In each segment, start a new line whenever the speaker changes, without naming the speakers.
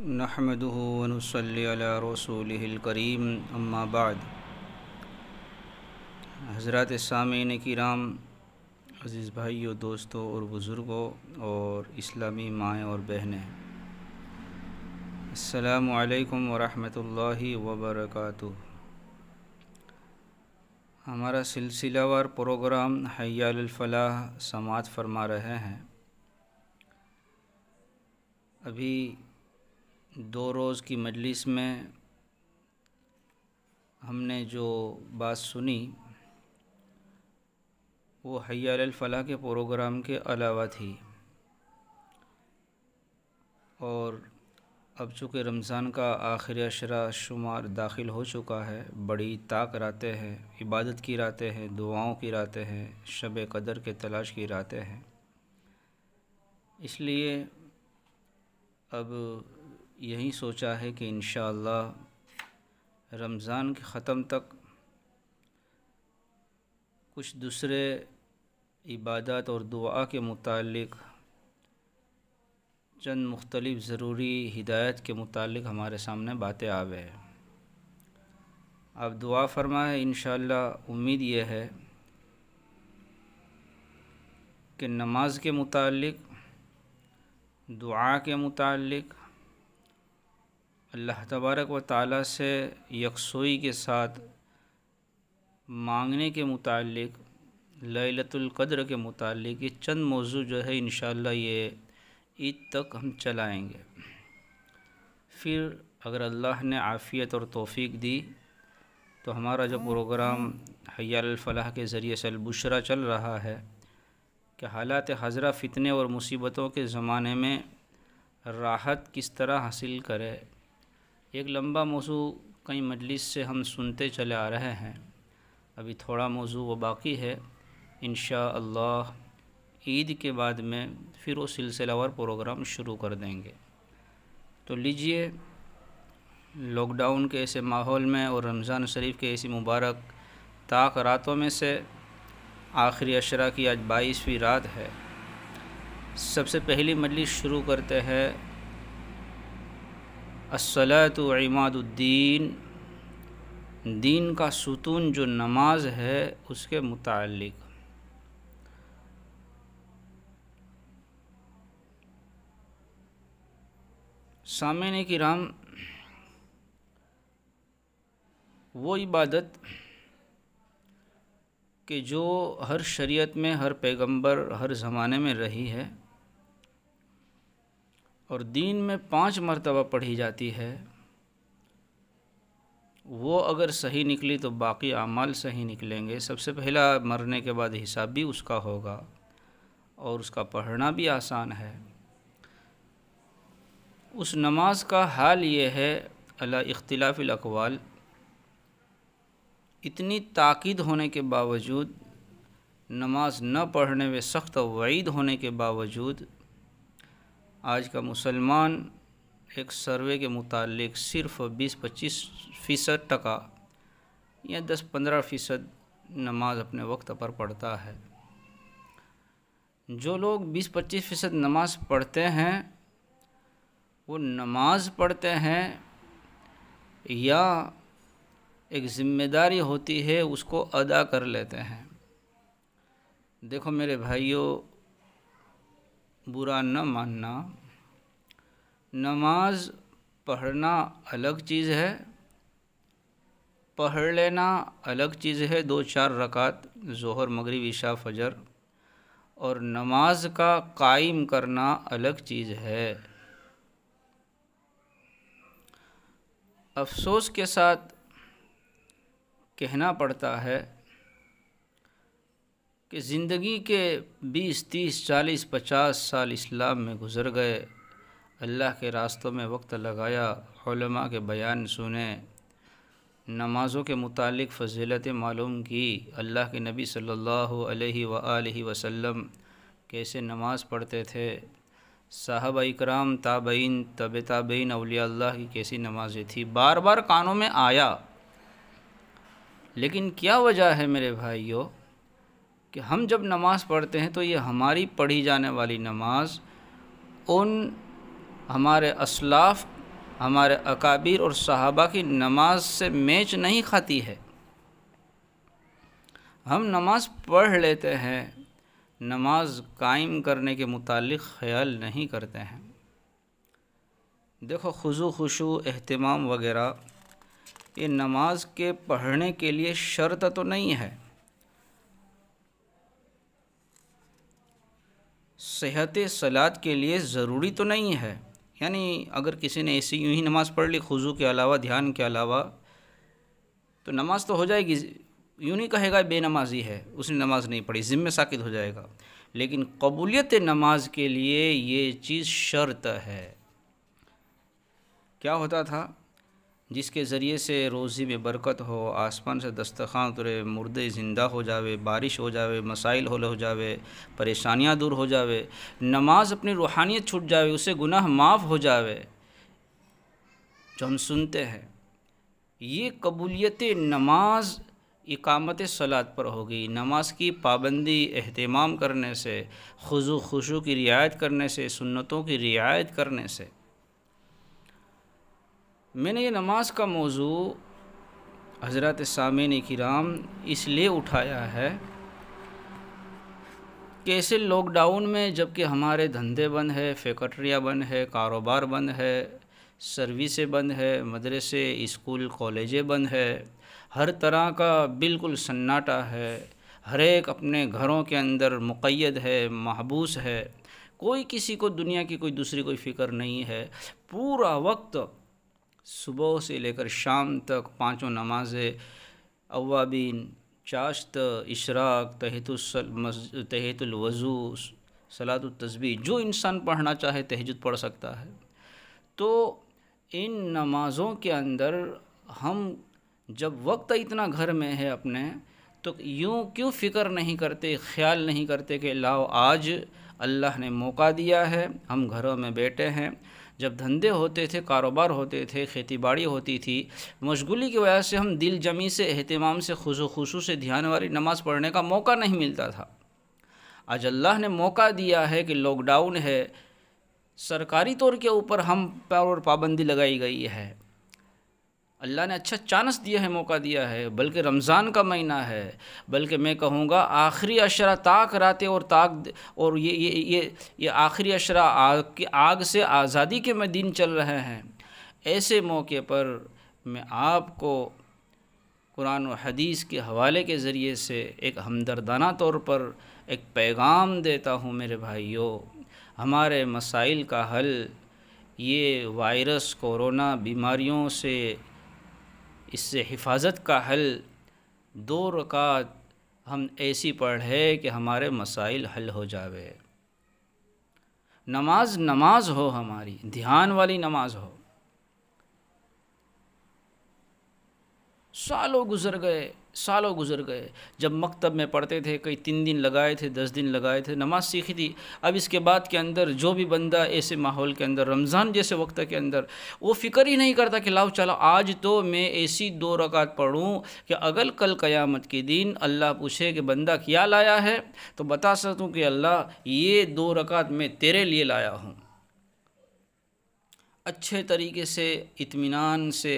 नहमदनसल्ला करीम अम्माबाद हज़रत सामिन कराम अज़ीज़ भाइयों दोस्तों और बुज़ुर्गों और इस्लामी माएँ और बहनें अल्लाम वरम वबरकatuh हमारा सिलसिलावार प्रोग्राम हयालफलाह समात फरमा रहे हैं अभी दो रोज़ की मजलिस में हमने जो बात सुनी वो फ़लाह के प्रोग्राम के अलावा थी और अब चूँकि रमज़ान का आखिर अशरा शुमार दाखिल हो चुका है बड़ी ताक रातें हैं इबादत की रातें हैं दुआओं की रातें हैं शब कदर के तलाश की रातें हैं इसलिए अब यही सोचा है कि इन रमज़ान के ख़त्म तक कुछ दूसरे इबादत और दुआ के मुतालिक चंद मुख्तलिफ़ ज़रूरी हिदायत के मुतालिक हमारे सामने बातें आवे आप दुआ फरमाएँ इन उम्मीद ये है कि नमाज के मुतालिक दुआ के मुतालिक अल्लाह तबारक व ताला से यकसोई के साथ मांगने के मुतालिक लतुल्क़द्र के मुतालिक ये चंद मौजू जो है इन ये ईद तक हम चलाएँगे फिर अगर अल्लाह ने आफ़ियत और तोफ़ी दी तो हमारा जो प्रोग्राम हयालफ़लाह के ज़रिए से अलबुशरा चल रहा है कि हालात हजरा फ़ितने और मुसीबतों के ज़माने में राहत किस तरह हासिल करे एक लंबा मौजू कई मजलिस से हम सुनते चले आ रहे हैं अभी थोड़ा मौजू व बाकी है इन अल्लाह ईद के बाद में फिर वो सिलसिलावर प्रोग्राम शुरू कर देंगे तो लीजिए लॉकडाउन के ऐसे माहौल में और रमज़ान शरीफ के ऐसी मुबारक ताक रातों में से आखिरी अशरा की आज बाईसवीं रात है सबसे पहली मजलिस शुरू करते हैं असलात इमादुद्दीन दीन का सुतून जो नमाज है उसके मुतलक़ कि राम वो इबादत कि जो हर शरीयत में हर पैगंबर हर ज़माने में रही है और दिन में पाँच मरतबा पढ़ी जाती है वो अगर सही निकली तो बाकी अमाल सही निकलेंगे सबसे पहला मरने के बाद हिसाब भी उसका होगा और उसका पढ़ना भी आसान है उस नमाज का हाल ये है अला अकवाल इतनी ताक़द होने के बावजूद नमाज न पढ़ने में सख्त वईद होने के बावजूद आज का मुसलमान एक सर्वे के मुतालिक सिर्फ 20-25 फ़ीसद टका या 10-15 फ़ीसद नमाज अपने वक्त पर पढ़ता है जो लोग 20-25 फ़ीसद नमाज पढ़ते हैं वो नमाज पढ़ते हैं या एक ज़िम्मेदारी होती है उसको अदा कर लेते हैं देखो मेरे भाइयों बुरा न मानना नमाज पढ़ना अलग चीज़ है पढ़ लेना अलग चीज़ है दो चार रकात जहर मगरब ईशा फजर और नमाज का कायम करना अलग चीज़ है अफसोस के साथ कहना पड़ता है कि ज़िंदगी के 20, 30, 40, 50 साल इस्लाम में गुज़र गए अल्लाह के रास्तों में वक्त लगाया के बयान सुने नमाज़ों के मुतालिक फजीलतें मालूम की अल्लाह के नबी सल्लल्लाहु अलैहि सल्ला वसल्लम कैसे नमाज़ पढ़ते थे साहब इकराम ताबीन तब ताबीन अल्लाह की कैसी नमाज़ें थी बार बार कानों में आया लेकिन क्या वजह है मेरे भाइयों कि हम जब नमाज़ पढ़ते हैं तो ये हमारी पढ़ी जाने वाली नमाज उन हमारे असलाफ हमारे अकाबिर और सहाबा की नमाज से मैच नहीं खाती है हम नमाज पढ़ लेते हैं नमाज कायम करने के मुतालिक ख्याल नहीं करते हैं देखो खुजू ख़ुशु अहतमाम वगैरह ये नमाज के पढ़ने के लिए शर्त तो नहीं है सेहत सलाद के लिए ज़रूरी तो नहीं है यानी अगर किसी ने ऐसी यूँ ही नमाज़ पढ़ ली खुजू के अलावा ध्यान के अलावा तो नमाज़ तो हो जाएगी यूँ नहीं कहेगा बेनमाजी है उसने नमाज़ नहीं पढ़ी ज़िम्मे साकित हो जाएगा लेकिन कबूलियत नमाज के लिए ये चीज़ शर्त है क्या होता था जिसके ज़रिए से रोज़ी में बरकत हो आसमान से दस्तखान उतरे मुर्दे ज़िंदा हो जावे बारिश हो जावे मसाइल होल हो जावे परेशानियाँ दूर हो जावे नमाज अपनी रूहानियत छूट जावे उसे गुनाह माफ़ हो जावे जो हम सुनते हैं ये कबूलियत नमाज इकामत सलात पर होगी नमाज की पाबंदी अहतमाम करने से खुजू खुशू की रियायत करने से सुन्नतों की रियायत करने से मैंने ये नमाज का मौजू हज़रत सामिन कराम इसलिए उठाया है कि ऐसे लॉकडाउन में जबकि हमारे धंधे बंद है फैक्ट्रियाँ बंद है कारोबार बंद है सर्विसें बंद है मदरसे स्कूल कॉलेजें बंद है हर तरह का बिल्कुल सन्नाटा है हर एक अपने घरों के अंदर मुक़ैद है महबूस है कोई किसी को दुनिया की कोई दूसरी कोई फ़िक्र नहीं है पूरा वक्त सुबह से लेकर शाम तक पांचों नमाजें अवाबीन चाश्त इशराक तहतुल तहतुलवज़ू सलात तस्बी जो इंसान पढ़ना चाहे तहजद पढ़ सकता है तो इन नमाज़ों के अंदर हम जब वक्त इतना घर में है अपने तो यूँ क्यों फ़िक्र नहीं करते ख्याल नहीं करते कि लाओ आज अल्लाह ने मौका दिया है हम घरों में बैठे हैं जब धंधे होते थे कारोबार होते थे खेती बाड़ी होती थी मशगूली की वजह से हम दिल जमी से अहतमाम से खुश खुशू से ध्यान वाली नमाज़ पढ़ने का मौका नहीं मिलता था आज अल्लाह ने मौका दिया है कि लॉकडाउन है सरकारी तौर के ऊपर हम पर पाबंदी लगाई गई है अल्लाह ने अच्छा चांस दिया है मौका दिया है बल्कि रमज़ान का महीना है बल्कि मैं कहूँगा आखिरी अशरा ताक रातें और ताक और ये ये ये ये आखिरी अशरा आग की आग से आज़ादी के में दिन चल रहे हैं ऐसे मौके पर मैं आपको कुरान और हदीस के हवाले के ज़रिए से एक हमदर्दाना तौर पर एक पैगाम देता हूँ मेरे भाइयों हमारे मसाइल का हल ये वायरस कोरोना बीमारियों से इससे हिफाजत का हल दो रकात हम ऐसी पढ़े कि हमारे मसाइल हल हो जावे नमाज नमाज हो हमारी ध्यान वाली नमाज हो सालों गुज़र गए सालों गुजर गए जब मकतब में पढ़ते थे कई तीन दिन लगाए थे दस दिन लगाए थे नमाज सीखी थी अब इसके बाद के अंदर जो भी बंदा ऐसे माहौल के अंदर रमज़ान जैसे वक्त के अंदर वो फ़िक्र ही नहीं करता कि लाओ चलो आज तो मैं ऐसी दो रकात पढ़ूँ कि अगर कल क़यामत के दिन अल्लाह पूछे कि बंदा क्या लाया है तो बता सकूँ कि अल्लाह ये दो रकात मैं तेरे लिए लाया हूँ अच्छे तरीके से इत्मीनान से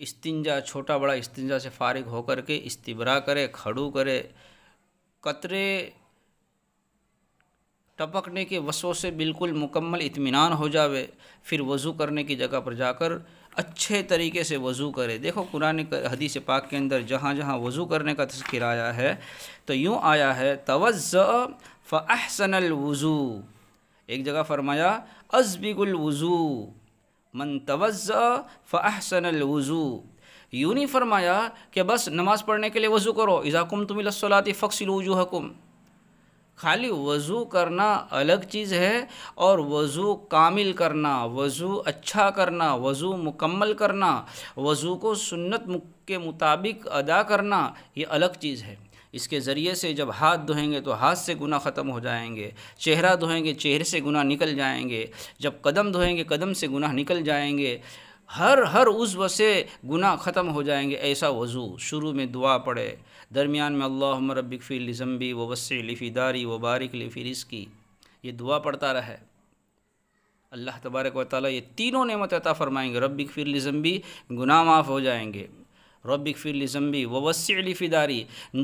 इस्तिंजा छोटा बड़ा इस्तिंजा से फारिग होकर के इस्तिबरा करे खड़ू करे कतरे टपकने के वसों से बिल्कुल मुकम्मल इत्मीनान हो जावे फिर वज़ू करने की जगह पर जाकर अच्छे तरीके से वज़ू करे देखो कुरान हदीस पाक के अंदर जहाँ जहाँ वज़ू करने का तस्कर आया है तो यूँ आया है फ़ फ़हसनल वज़ू एक जगह फरमाया अजबिगुल वज़ू मन तवज़ा फ़ाहसन वज़ू यूँ नहीं फरमाया कि बस नमाज़ पढ़ने के लिए वज़ू करो इज़ाकुम तुम लसलाती फ़क्सिल वजू हकुम खाली वज़ू करना अलग चीज़ है और वज़ू कामिल करना वज़ू अच्छा करना वज़ू मुकम्मल करना वज़ू को सुन्नत के मुताबिक अदा करना ये अलग चीज़ है इसके ज़रिए से जब हाथ धोएंगे तो हाथ से गुना ख़त्म हो जाएंगे चेहरा धोएंगे चेहरे से गुना निकल जाएंगे जब कदम धोएंगे कदम से गुना निकल जाएंगे हर हर उस से गुना ख़त्म हो जाएंगे ऐसा वज़ू शुरू में दुआ पड़े दरमियान में अल्लाह रबिकफ़ी लिजम्बी व वसी लिफ़ी दारी व बारिक लिफ़ी रिस्की ये दुआ पढ़ता रहे अल्लाह तबारक व ताली ये तीनों नेमत अता फ़रमाएंगे रबिक फिर लिजम्बी गुना माफ़ हो जाएंगे रबिक फिल जम्बी वसी फ़िदारी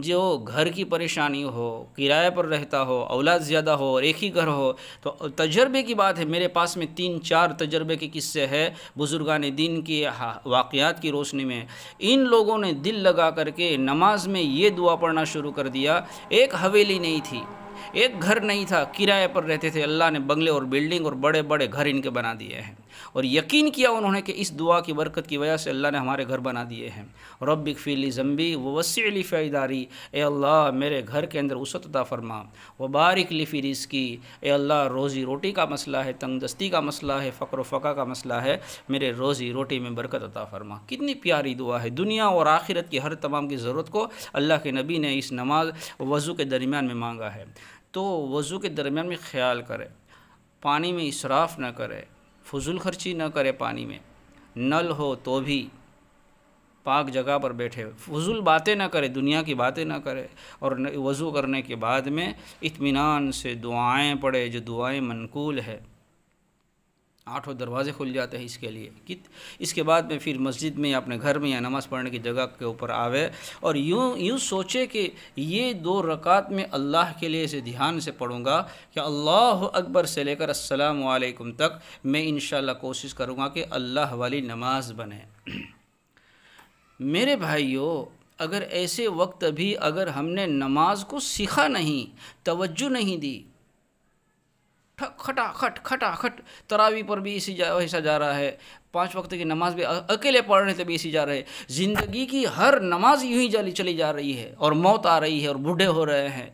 जो घर की परेशानी हो किराए पर रहता हो औलाद ज़्यादा हो और एक ही घर हो तो तजर्बे की बात है मेरे पास में तीन चार तजर्बे के किस्से है बुज़ुर्गान दिन के वाक़ात की रोशनी में इन लोगों ने दिल लगा करके नमाज में ये दुआ पढ़ना शुरू कर दिया एक हवेली नहीं थी एक घर नहीं था किराए पर रहते थे अल्लाह ने बंगले और बिल्डिंग और बड़े बड़े घर इनके बना दिए हैं और यकीन किया उन्होंने कि इस दुआ की बरकत की वजह से अल्लाह ने हमारे घर बना दिए हैं रबिक फ़ीली ज़म्बी व वसीली फ़ैदारी ए अल्लाह मेरे घर के अंदर अता फरमा व बारिक लिफ़ी रिस्की ए अल्लाह रोज़ी रोटी का मसला है तंगदस्ती का मसला है फ़क्र फ़का का मसला है मेरे रोज़ी रोटी में बरकत अता फरमा कितनी प्यारी दुआ है दुनिया और आखिरत की हर तमाम की ज़रूरत को अल्लाह के नबी ने इस नमाज वज़ू के दरमियान में मांगा है तो वज़ू के दरमियान में ख्याल करें पानी में इसराफ़ ना करें फजूल खर्ची न करे पानी में नल हो तो भी पाक जगह पर बैठे फजूल बातें ना करे दुनिया की बातें ना करे और वज़ू करने के बाद में इत्मीनान से दुआएं पढ़े जो दुआएं मनकूल है आठों दरवाज़े खुल जाते हैं इसके लिए कि इसके बाद में फिर मस्जिद में या अपने घर में या नमाज़ पढ़ने की जगह के ऊपर आवे और यूँ यूँ सोचे कि ये दो रकात में अल्लाह के लिए इसे ध्यान से पढ़ूँगा कि अल्लाह अकबर से लेकर वालेकुम तक मैं इन कोशिश करूँगा कि अल्लाह वाली नमाज बने मेरे भाइयों अगर ऐसे वक्त भी अगर हमने नमाज को सीखा नहीं तवज्जो नहीं दी ठक खटा खट खटा खट तरावी पर भी इसी जा ऐसा जा रहा है पांच वक्त की नमाज भी अकेले पढ़ रहे थे भी इसी जा रहे हैं ज़िंदगी की हर नमाज यूं ही जाली चली जा रही है और मौत आ रही है और बूढ़े हो रहे हैं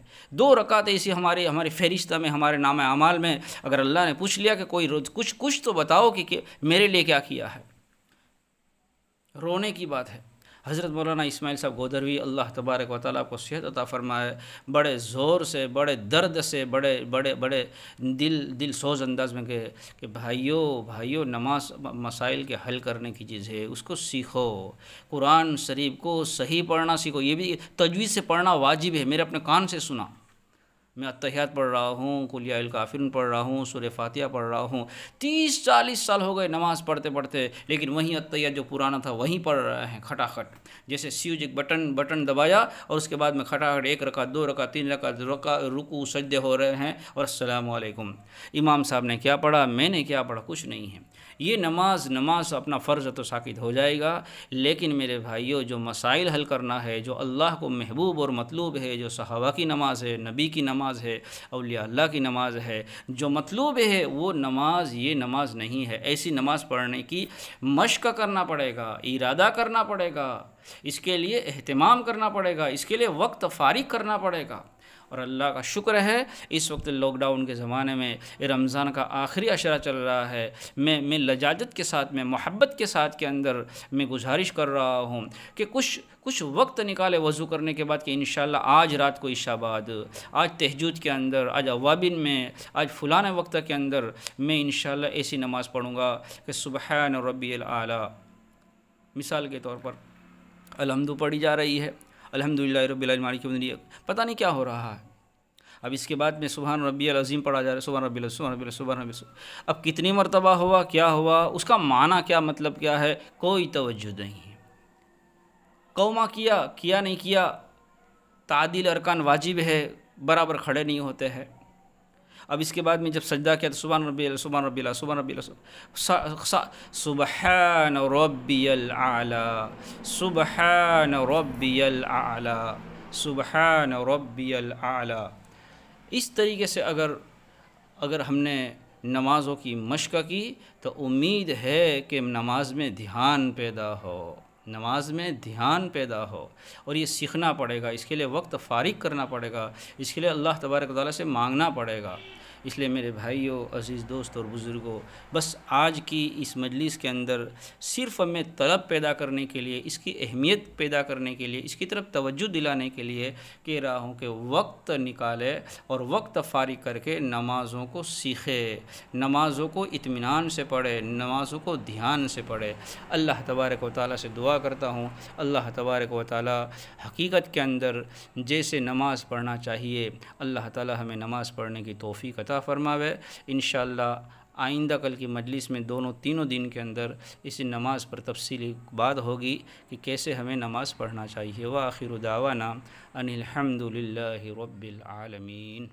दो रकात इसी हमारे हमारे फहरिस्त में हमारे नाम अमाल में अगर अल्लाह ने पूछ लिया कि कोई रोज कुछ कुछ तो बताओ कि, कि मेरे लिए क्या किया है रोने की बात है हज़रत मौलाना इसमाइल साहब गोदरवी अल्लाह तबारक व ताली आपको सेहत अता फ़रमाए बड़े ज़ोर से बड़े दर्द से बड़े बड़े बड़े दिल दिल सोज अंदाज में गए कि भाइयों भाइयों नमाज मसाइल के हल करने की चीज़ है उसको सीखो कुरान शरीफ को सही पढ़ना सीखो ये भी तजवीज़ से पढ़ना वाजिब है मेरे अपने कान से सुना मैं अतहत पढ़ रहा हूँ कुलियाल काफिर पढ़ रहा हूँ सुर फातिया पढ़ रहा हूँ तीस चालीस साल हो गए नमाज़ पढ़ते पढ़ते लेकिन वहीं अतहत जो पुराना था वहीं पढ़ रहे हैं खटाखट जैसे स्यूज एक बटन बटन दबाया और उसके बाद में खटाखट एक रखा दो रखा तीन रखा रखा रुकू सज्जे हो रहे हैं और असलकुम इमाम साहब ने क्या पढ़ा मैंने क्या पढ़ा कुछ नहीं है ये नमाज नमाज अपना फ़र्ज़ तो साकित हो जाएगा लेकिन मेरे भाइयों जो मसाइल हल करना है जो अल्लाह को महबूब और मतलूब है जो सहाबा की नमाज़ है नबी की नमाज़ है अलिया अल्लाह की नमाज़ है जो मतलूब है वो नमाज ये नमाज नहीं है ऐसी नमाज पढ़ने की मश्क करना पड़ेगा इरादा करना पड़ेगा इसके लिए अहतमाम करना पड़ेगा इसके लिए वक्त फारिग करना पड़ेगा और अल्लाह का शुक्र है इस वक्त लॉकडाउन के ज़माने में रमज़ान का आखिरी अशरा चल रहा है मैं मैं लजाजत के साथ मैं मोहब्बत के साथ के अंदर मैं गुजारिश कर रहा हूँ कि कुछ कुछ वक्त निकाले वज़ू करने के बाद कि इन आज रात को इशाबाद आज तहजूद के अंदर आज अवाबिन में आज फुलाना वक्त के अंदर मैं इन ऐसी नमाज़ पढ़ूँगा कि सुबह रबी आला मिसाल के तौर पर अलहमदू पढ़ी जा रही है अलहमदिल्ला रबालमालिक पता नहीं क्या हो रहा है अब इसके बाद में सुबहान रबी अज़ीम पढ़ा जा रहा है सुबह रबी सुबह रबी सुबह रबी अब कितनी मरतबा हुआ क्या हुआ उसका माना क्या मतलब क्या है कोई तोज्जो नहीं है कौमा किया किया नहीं किया तादिल अरकान वाजिब है बराबर खड़े नहीं होते हैं अब इसके बाद में जब सजदा किया तो सुबह रबी सुबह रबी सुबह रबी सुबहान रबी आला सुबहान रबी आला सुबहान रबी आला इस तरीके से अगर अगर हमने नमाज़ों की मशक़ की तो उम्मीद है कि नमाज में ध्यान पैदा हो नमाज में ध्यान पैदा हो और ये सीखना पड़ेगा इसके लिए वक्त फारिग करना पड़ेगा इसके लिए अल्लाह तबारक ताली से मांगना पड़ेगा इसलिए मेरे भाइयों अज़ीज़ दोस्त और बुज़ुर्गों बस आज की इस मजलिस के अंदर सिर्फ हमें तलब पैदा करने के लिए इसकी अहमियत पैदा करने के लिए इसकी तरफ तवज्जो दिलाने के लिए कह रहा हूँ कि वक्त निकाले और वक्त फारिग करके नमाज़ों को सीखे नमाज़ों को इतमान से पढ़े नमाज़ों को ध्यान से पढ़े अल्लाह तबारक व से दुआ करता हूँ अल्लाह तबारक व हकीकत के अंदर जैसे नमाज़ पढ़ना चाहिए अल्लाह ताली हमें नमाज़ पढ़ने की तोफ़ी अता फ़रमावे इन आइंदा कल की मजलिस में दोनों तीनों दिन के अंदर इसी नमाज पर तफसी बात होगी कि कैसे हमें नमाज़ पढ़ना चाहिए व आखिर दावाना अनिलहमदिल्ला रबालमीन